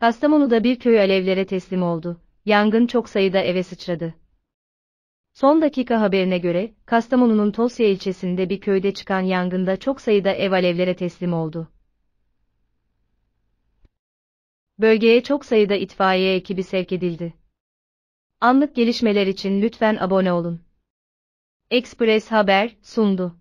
Kastamonu'da bir köy alevlere teslim oldu. Yangın çok sayıda eve sıçradı. Son dakika haberine göre, Kastamonu'nun Tosya ilçesinde bir köyde çıkan yangında çok sayıda ev alevlere teslim oldu. Bölgeye çok sayıda itfaiye ekibi sevk edildi. Anlık gelişmeler için lütfen abone olun. Express Haber sundu.